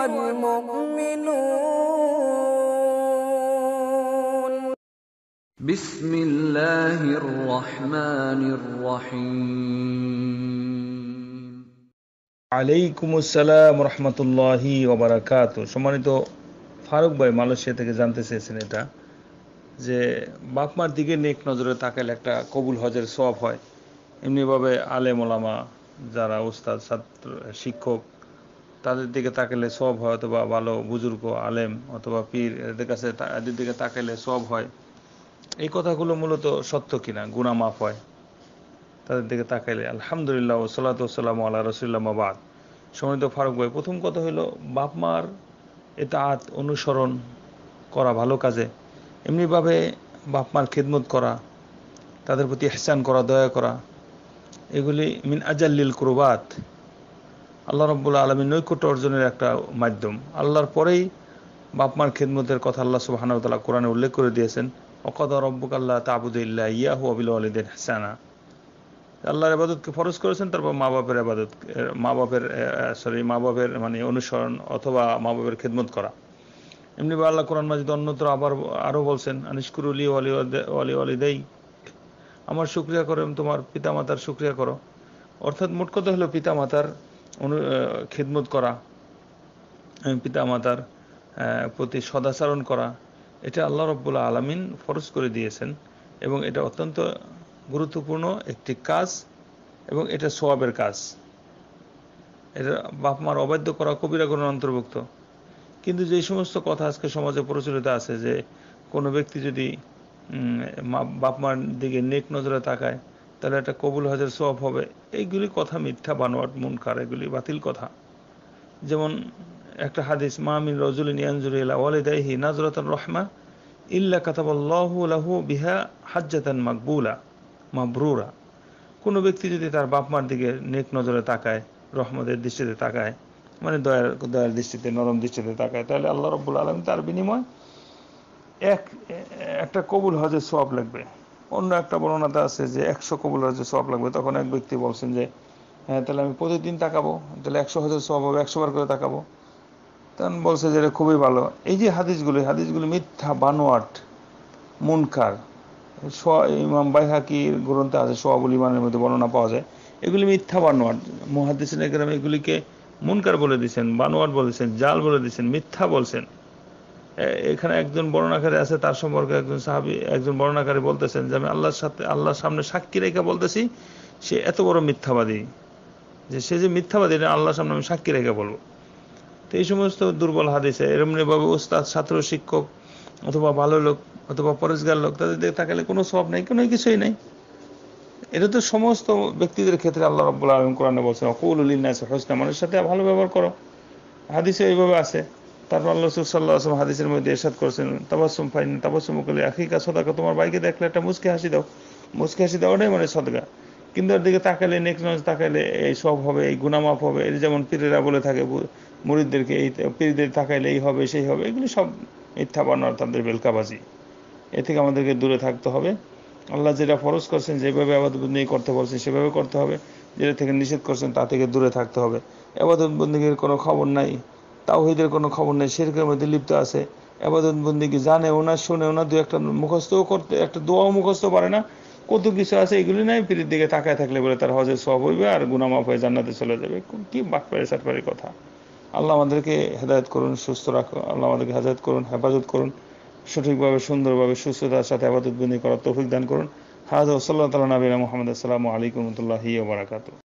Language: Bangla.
والمؤمنون بسم الله الرحمن الرحيم সম্মানিত ফারুক ভাই মালয়েশিয়া থেকে জানতে চেয়েছেন এটা যে বাপমার দিকে নেক নজরে তাকালে একটা কবুল হজের সব হয় এমনিভাবে আলেম ওলামা যারা ওস্তাদ ছাত্র শিক্ষক তাদের দিকে তাকালে সব হয় অথবা ভালো বুজুর্গ আলেম অথবা পীর এদের কাছে এদের দিকে তাকালে সব হয় এই কথাগুলো মূলত সত্য কিনা গুণা মাফ হয় তাদের দিকে তাকাইলে আলহামদুলিল্লাহ সাল্লাতাম আল্লাহ রসুল্লাহ মাবাদ সমিত ফারুক ভাই প্রথম কথা হলো বাপ মার এটা আত অনুসরণ করা ভালো কাজে এমনিভাবে বাপ মার খিদমত করা তাদের প্রতি হেসান করা দয়া করা এগুলি মিন আজাল্লিল কুরবাত আল্লাহ রব্বুল্লা আলমীর নৈকট্য অর্জনের একটা মাধ্যম আল্লাহর পরেই বাপমার খেদমতের কথা আল্লাহ সুবাহানতালা কোরআনে উল্লেখ করে দিয়েছেন অকদ রব্বুক আল্লাহ তাবুদুল্লাহ ইয়াহু আবিল আলিদিন হাসানা আল্লাহর আবাদতকে ফরজ করেছেন তারপর মা বাপের আবাদত মা বাপের সরি মা বাপের মানে অনুসরণ অথবা মা বাপের খেদমত করা এমনি বা আল্লাহ কোরআন মাজিদ অন্যত্র আবার আরও বলছেন উলি ওয়ালি ওয়ালি ওয়ালি দেই আমার শুক্রিয়া করো তোমার পিতামাতার শুক্রিয়া করো অর্থাৎ মোট কথা হলো পিতামাতার অনু খেদমত করা পিতা মাতার প্রতি সদাচারণ করা এটা আল্লাহ রব্বুল্লা আলমিন ফরজ করে দিয়েছেন এবং এটা অত্যন্ত গুরুত্বপূর্ণ একটি কাজ এবং এটা সোয়াবের কাজ এটা বাপ মার অবাধ্য করা কবিরা গুণের অন্তর্ভুক্ত কিন্তু যে সমস্ত কথা আজকে সমাজে প্রচলিত আছে যে কোনো ব্যক্তি যদি বাপ মার দিকে নেক নজরে তাকায় তাহলে একটা কবুল হজের সব হবে এইগুলি কথা মিথ্যা বানোয়াট কার এগুলি বাতিল কথা যেমন একটা হাদিস মামিন রজুলিন ইয়ানজুরিল্লা ওয়ালিদাইহি নাজরাতুর রহমা ইল্লা কাতাবাল্লাহু লাহু বিহা হাজ্জাতান মাকবুলা মাবরুরা কোনো ব্যক্তি যদি তার বাপ মার দিকে নেক নজরে তাকায় রহমতের দৃষ্টিতে তাকায় মানে দয়ার দয়ার দৃষ্টিতে নরম দৃষ্টিতে তাকায় তাহলে আল্লাহ রব্বুল আলম তার বিনিময় এক একটা কবুল হজের সব লাগবে অন্য একটা বর্ণনাতে আছে যে একশো কবুল হজের সব লাগবে তখন এক ব্যক্তি বলছেন যে হ্যাঁ তাহলে আমি প্রতিদিন তাকাবো তাহলে একশো হজের সব হবে একশো বার করে তাকাবো তখন বলছে যে এটা খুবই ভালো এই যে হাদিসগুলি হাদিসগুলি মিথ্যা বানোয়াট মুনকার ইমাম বাইহাকির গ্রন্থে আছে সোয়াবুল ইমানের মধ্যে বর্ণনা পাওয়া যায় এগুলি মিথ্যা বানোয়াট মহাদিস এগুলিকে মুনকার বলে দিয়েছেন বানোয়াট বলেছেন জাল বলে দিয়েছেন মিথ্যা বলছেন এখানে একজন বর্ণাকারী আছে তার সম্পর্কে একজন সাহাবি একজন বর্ণাকারী বলতেছেন যে আমি আল্লাহর সাথে আল্লাহর সামনে সাক্ষী রেখে বলতেছি সে এত বড় মিথ্যাবাদী যে সে যে মিথ্যাবাদী এটা আল্লাহর সামনে আমি সাক্ষী রেখে বলবো তো এই সমস্ত দুর্বল হাদিসে এরমনিভাবে ওস্তাদ ছাত্র শিক্ষক অথবা ভালো লোক অথবা পরেশগার লোক তাদের দিকে তাকালে কোনো সব নাই কোনো কিছুই নাই এটা তো সমস্ত ব্যক্তিদের ক্ষেত্রে আল্লাহ রব্বুল আলম কোরআনে বলছেন অকুল উল্লিন আছে হোসনা মানুষের সাথে ভালো ব্যবহার করো হাদিসে এইভাবে আছে তারপর আল্লাহ সাল্লাহ আসলাম হাদিসের মধ্যে এরশাদ করেছেন তাবাসুম ফাইন তাবাসুম আখি কা সদাকা তোমার বাইকে দেখলে একটা মুসকে হাসি দাও মুসকে হাসি দেওয়াটাই মানে সদগা কিন্তু ওর দিকে তাকালে নেক্সট নজ তাকালে এই সব হবে এই গুণামাপ হবে এই যেমন পীরেরা বলে থাকে মুরিদদেরকে এই পীরদের তাকাইলে এই হবে সেই হবে এগুলি সব মিথ্যা বানার তাদের বেলকাবাজি এ থেকে আমাদেরকে দূরে থাকতে হবে আল্লাহ যেটা ফরজ করছেন যেভাবে আবাদবন্দি করতে বলছেন সেভাবে করতে হবে যেটা থেকে নিষেধ করছেন তা থেকে দূরে থাকতে হবে আবাদবন্দির কোনো খবর নাই তাওহিদের কোনো খবর নেই শেরকের মধ্যে লিপ্ত আছে আবাদত বন্দি কি জানে ওনা শুনে ওনা দু একটা মুখস্থও করতে একটা দোয়াও মুখস্থ পারে না কত কিছু আছে এগুলি নাই পীরের দিকে তাকায় থাকলে বলে তার হজের সব হইবে আর গুনামাফ হয়ে জান্নাতে চলে যাবে কি বাটপাড়ি সাটপাড়ির কথা আল্লাহ আমাদেরকে হেদায়ত করুন সুস্থ রাখো আল্লাহ আমাদেরকে হেদায়ত করুন হেফাজত করুন সঠিকভাবে সুন্দরভাবে সুস্থতার সাথে আবাদত বন্দি করার তৌফিক দান করুন হাজ ওসল্লা তালা নবীনা মোহাম্মদ আসসালামু আলাইকুম রহমতুল্লাহি বারাকাতু